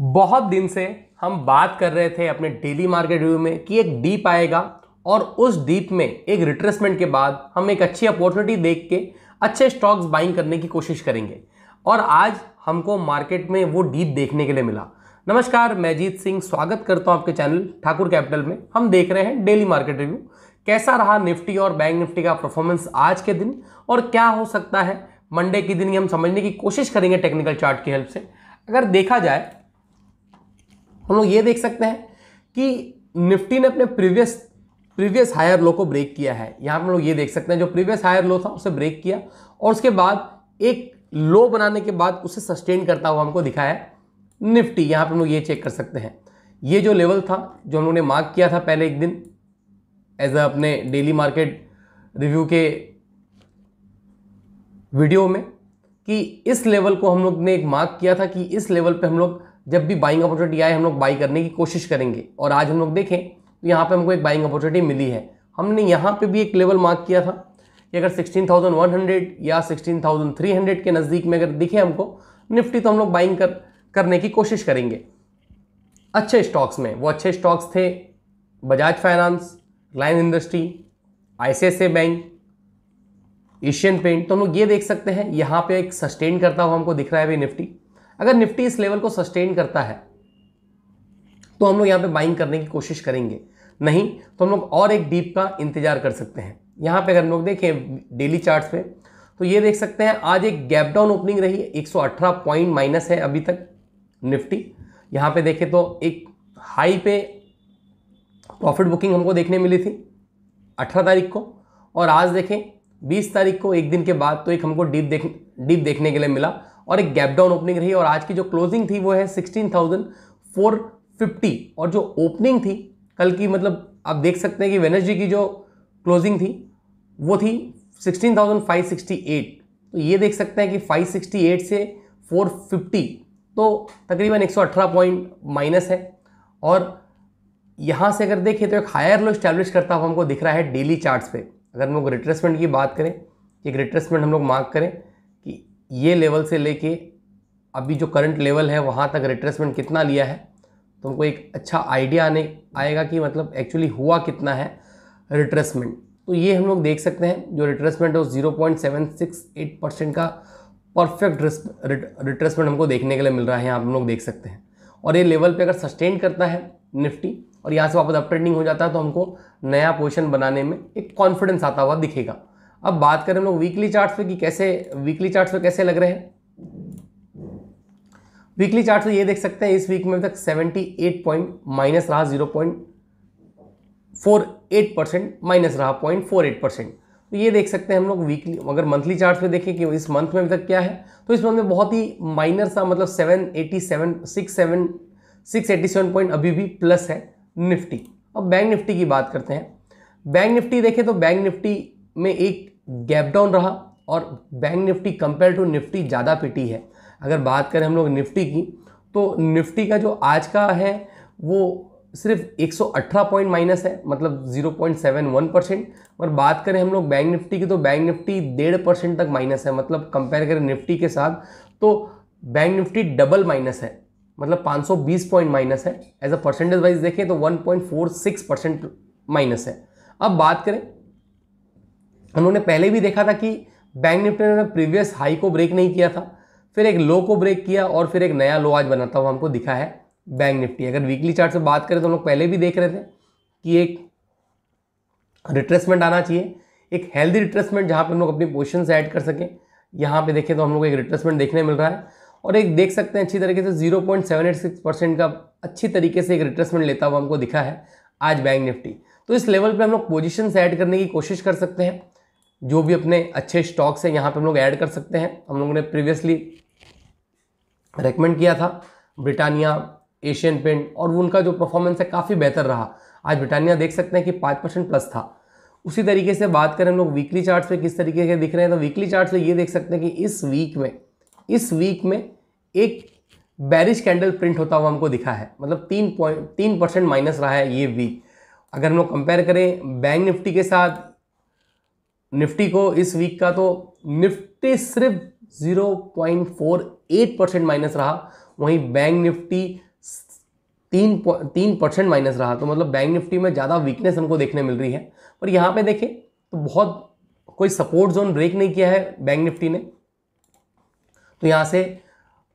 बहुत दिन से हम बात कर रहे थे अपने डेली मार्केट रिव्यू में कि एक डीप आएगा और उस डीप में एक रिट्रेसमेंट के बाद हम एक अच्छी अपॉर्चुनिटी देख के अच्छे स्टॉक्स बाइंग करने की कोशिश करेंगे और आज हमको मार्केट में वो डीप देखने के लिए मिला नमस्कार मैं जीत सिंह स्वागत करता हूं आपके चैनल ठाकुर कैपिटल में हम देख रहे हैं डेली मार्केट रिव्यू कैसा रहा निफ्टी और बैंक निफ्टी का परफॉर्मेंस आज के दिन और क्या हो सकता है मंडे के दिन ये हम समझने की कोशिश करेंगे टेक्निकल चार्ट की हेल्प से अगर देखा जाए हम लोग ये देख सकते हैं कि निफ्टी ने अपने प्रीवियस प्रीवियस हायर लो को ब्रेक किया है यहाँ पर हम लोग ये देख सकते हैं जो प्रीवियस हायर लो था उसे ब्रेक किया और उसके बाद एक लो बनाने के बाद उसे सस्टेन करता हुआ हमको दिखाया निफ्टी यहाँ पर हम लोग ये चेक कर सकते हैं ये जो लेवल था जो हम लोग ने मार्क किया था पहले एक दिन एज अ अपने डेली मार्केट रिव्यू के वीडियो में कि इस लेवल को हम लोग ने एक मार्क किया था कि इस लेवल पे हम लोग जब भी बाइंग अपॉर्चुनिटी आए हम लोग बाई करने की कोशिश करेंगे और आज हम लोग देखें तो यहाँ पे हमको एक बाइंग अपॉर्चुनिटी मिली है हमने यहाँ पे भी एक लेवल मार्क किया था कि अगर 16,100 या 16,300 के नज़दीक में अगर दिखे हमको निफ्टी तो हम लोग बाइंग कर करने की कोशिश करेंगे अच्छे स्टॉक्स में वो अच्छे स्टॉक्स थे Bajaj Finance Reliance Industry I Bank Asian Paint तो हम लोग ये देख सकते हैं यहाँ पे एक सस्टेन करता हुआ हमको दिख रहा है अभी निफ्टी अगर निफ्टी इस लेवल को सस्टेन करता है तो हम लोग यहाँ पे बाइंग करने की कोशिश करेंगे नहीं तो हम लोग और एक डीप का इंतजार कर सकते हैं यहाँ पे अगर हम लोग देखें डेली चार्ट्स पे तो ये देख सकते हैं आज एक गैप डाउन ओपनिंग रही 118 पॉइंट माइनस है अभी तक निफ्टी यहाँ पे देखें तो एक हाई पे प्रॉफिट बुकिंग हमको देखने मिली थी 18 तारीख को और आज देखें 20 तारीख को एक दिन के बाद तो एक हमको डीप देख डीप देखने के लिए मिला और एक गैप डाउन ओपनिंग रही और आज की जो क्लोजिंग थी वो है सिक्सटीन थाउजेंड फोर फिफ्टी और जो ओपनिंग थी कल की मतलब आप देख सकते हैं कि वेनर्जी की जो क्लोजिंग थी वो थी sixteen thousand five sixty eight तो ये देख सकते हैं कि फाइव सिक्सटी एट से फोर फिफ्टी तो तकरीबन एक सौ अठारह पॉइंट माइनस है और यहाँ से अगर देखें तो एक हायर लो स्टैब्लिश करता हुआ हमको दिख रहा है डेली चार्ट अगर हम लोग रिट्रेसमेंट की बात करें एक रिट्रेसमेंट हम लोग मार्क करें ये लेवल से लेके अभी जो करंट लेवल है वहाँ तक रिट्रेसमेंट कितना लिया है तुमको तो एक अच्छा आइडिया आने आएगा कि मतलब एक्चुअली हुआ कितना है रिट्रेसमेंट तो ये हम लोग देख सकते हैं जो रिट्रेसमेंट है zero point seven six eight percent का परफेक्ट रिट्रेसमेंट हमको देखने के लिए मिल रहा है यहाँ हम लोग देख सकते हैं और ये लेवल पर अगर सस्टेन करता है निफ्टी और यहाँ से वापस अप ट्रेंडिंग हो जाता है तो हमको नया पोजिशन बनाने में एक कॉन्फिडेंस आता हुआ दिखेगा अब बात करें हम लोग वीकली चार्ट पे कि कैसे वीकली चार्ट पे कैसे लग रहे हैं वीकली चार्ट ये देख सकते हैं इस वीक में तक 78 पॉइंट माइनस रहा 0.48 परसेंट माइनस रहा पॉइंट फोर एट परसेंट तो ये देख सकते हैं हम लोग वीकली अगर मंथली चार्ट पे देखें कि इस मंथ में अभी तक क्या है तो इस मंथ में बहुत ही माइनर सा मतलब seven eighty seven six seven six eighty seven point अभी भी प्लस है निफ्टी अब बैंक निफ्टी की बात करते हैं बैंक निफ्टी देखें तो बैंक निफ्टी में एक गैप डाउन रहा और bank Nifty compare to Nifty ज़्यादा पिटी है अगर बात करें हम लोग निफ्टी की तो निफ्टी का जो आज का है वो सिर्फ 118 पॉइंट माइनस है मतलब 0.71 परसेंट और बात करें हम लोग बैंक निफ्टी की तो बैंक निफ्टी डेढ़ परसेंट तक माइनस है मतलब कंपेयर करें निफ्टी के साथ तो बैंक निफ्टी डबल माइनस है मतलब 520 पॉइंट माइनस है एज अ परसेंटेज वाइज देखें तो 1.46 परसेंट माइनस है अब बात करें उन्होंने पहले भी देखा था कि बैंक निफ्टी ने प्रीवियस हाई को ब्रेक नहीं किया था फिर एक लो को ब्रेक किया और फिर एक नया लो आज बनाता हुआ हमको दिखा है बैंक निफ्टी अगर वीकली चार्ट से बात करें तो हम लोग पहले भी देख रहे थे कि एक रिट्रेसमेंट आना चाहिए एक हेल्दी रिट्रेसमेंट जहाँ पर हम लोग अपनी पोजिशन से ऐड कर सकें यहाँ पर देखें तो हम लोग एक रिट्रेसमेंट देखने मिल रहा है और एक देख सकते हैं अच्छी तरीके से zero point seven eight six percent का अच्छी तरीके से एक रिट्रेसमेंट लेता हुआ हमको दिखा है आज बैंक निफ्टी तो इस लेवल पर हम लोग पोजिशन से ऐड करने की कोशिश कर सकते हैं जो भी अपने अच्छे स्टॉक्स हैं यहाँ पे हम लोग ऐड कर सकते हैं हम लोगों ने प्रीवियसली रेकमेंड किया था ब्रिटानिया एशियन पेंट और उनका जो परफॉर्मेंस है काफ़ी बेहतर रहा आज ब्रिटानिया देख सकते हैं कि पाँच परसेंट प्लस था उसी तरीके से बात करें हम लोग वीकली चार्ट पे किस तरीके के दिख रहे हैं तो वीकली चार्ट ये देख सकते हैं कि इस वीक में इस वीक में एक बैरिश कैंडल प्रिंट होता हुआ हमको दिखा है मतलब तीन पॉइंट तीन परसेंट माइनस रहा है ये वीक अगर हम लोग कंपेयर करें बैंक निफ्टी के साथ निफ्टी को इस वीक का तो निफ्टी सिर्फ 0.48 परसेंट माइनस रहा वहीं बैंक निफ्टी तीन तीन परसेंट माइनस रहा तो मतलब बैंक निफ्टी में ज़्यादा वीकनेस हमको देखने मिल रही है पर यहाँ पे देखें तो बहुत कोई सपोर्ट जोन ब्रेक नहीं किया है बैंक निफ्टी ने तो यहाँ से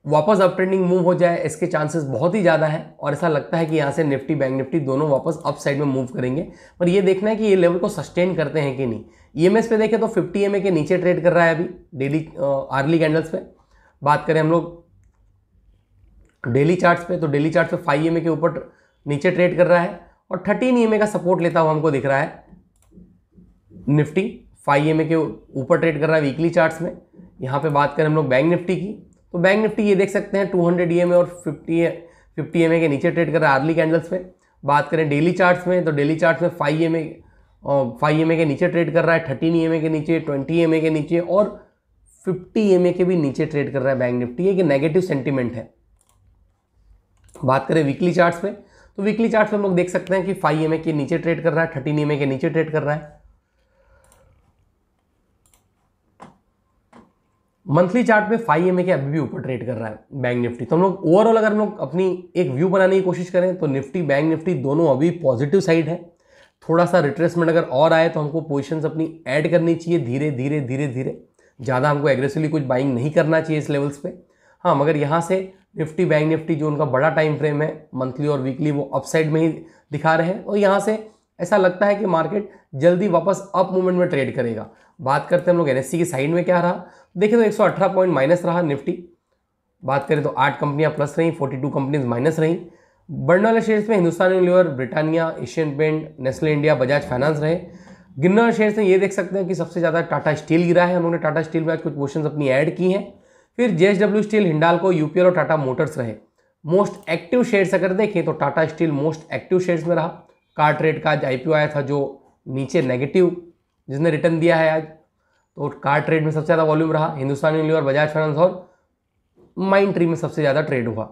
वापस अप ट्रेंडिंग मूव हो जाए इसके चांसेस बहुत ही ज़्यादा है और ऐसा लगता है कि यहाँ से निफ्टी बैंक निफ्टी दोनों वापस अप साइड में मूव करेंगे पर ये देखना है कि ये लेवल को सस्टेन करते हैं कि नहीं ई e एम पे देखें तो फिफ्टी एम के नीचे ट्रेड कर रहा है अभी डेली आर्ली कैंडल्स पे बात करें हम लोग डेली चार्ट्स पे तो डेली चार्ट पे फाइव एम के ऊपर नीचे ट्रेड कर रहा है और थर्टीन ई का सपोर्ट लेता हुआ हमको दिख रहा है निफ्टी फाइव एम के ऊपर ट्रेड कर रहा है वीकली चार्ट्स में यहाँ पे बात करें हम लोग बैंक निफ्टी की तो बैंक निफ्टी ये देख सकते हैं 200 हंड्रेड ई और 50 फिफ्टी एम के नीचे ट्रेड कर रहा है आर्ली कैंडल्स में बात करें डेली चार्ट्स में तो डेली चार्ट्स में फाइव एम और फाइव एम के नीचे ट्रेड कर रहा है थर्टीन ई e के नीचे ट्वेंटी एम e के नीचे और फिफ्टी एम e के भी नीचे ट्रेड कर रहा है बैंक निफ्टी एक नेगेटिव सेंटिमेंट है बात करें वीकली चार्ट्स में तो वीकली चार्ट्स में हम लोग देख सकते हैं कि फाइव एम के नीचे ट्रेड कर रहा है थर्टीन एम के नीचे ट्रेड कर रहा है मंथली चार्ट पे फाइव एम के अभी भी ऊपर ट्रेड कर रहा है बैंक निफ्टी तो हम लोग ओवरऑल अगर हम लोग अपनी एक व्यू बनाने की कोशिश करें तो निफ्टी बैंक निफ्टी दोनों अभी पॉजिटिव साइड है थोड़ा सा रिट्रेसमेंट अगर और आए तो हमको पोजिशन अपनी ऐड करनी चाहिए धीरे धीरे धीरे धीरे ज़्यादा हमको एग्रेसिवली कुछ बाइंग नहीं करना चाहिए इस लेवल्स पे हाँ मगर यहाँ से निफ्टी बैंक निफ्टी जो उनका बड़ा टाइम फ्रेम है मंथली और वीकली वो अपसाइड में ही दिखा रहे हैं और यहाँ से ऐसा लगता है कि मार्केट जल्दी वापस अप मूवमेंट में ट्रेड करेगा बात करते हैं हम लोग एन e की साइड में क्या रहा देखें तो 118 पॉइंट माइनस रहा निफ्टी बात करें तो आठ कंपनियां प्लस रहीं 42 कंपनीज माइनस रहीं बढ़ने वाले शेयर्स में Hindustan Unilever Britannia Asian Paint Nestle India Bajaj Finance रहे गिरने वाले शेयर्स में ये देख सकते हैं कि सबसे ज़्यादा टाटा स्टील गिरा है उन्होंने टाटा स्टील में आज कुछ क्वेश्चन अपनी ऐड की हैं फिर जे स्टील को यूपीएल और टाटा मोटर्स रहे मोस्ट एक्टिव शेयर्स अगर देखें तो Tata Steel most active shares में रहा कार ट्रेड का आज आई आया था जो नीचे नेगेटिव जिसने रिटर्न दिया है आज तो कार ट्रेड में सबसे ज़्यादा वॉल्यूम रहा हिंदुस्तान यूनिवर बजाज फाइनेंस और माइन ट्री में सबसे ज़्यादा ट्रेड हुआ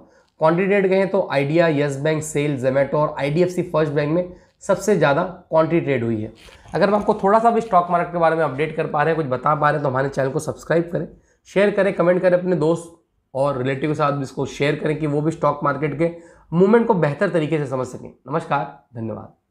ट्रेड गए तो Idea Yes Bank SAIL Zomato और सी फर्स्ट बैंक में सबसे ज़्यादा क्वान्टिटी ट्रेड हुई है अगर हम आपको थोड़ा सा भी स्टॉक मार्केट के बारे में अपडेट कर पा रहे हैं कुछ बता पा रहे हैं तो हमारे चैनल को सब्सक्राइब करें शेयर करें कमेंट करें अपने दोस्त और रिलेटिव के साथ इसको शेयर करें कि वो भी स्टॉक मार्केट के मूवमेंट को बेहतर तरीके से समझ सकें नमस्कार धन्यवाद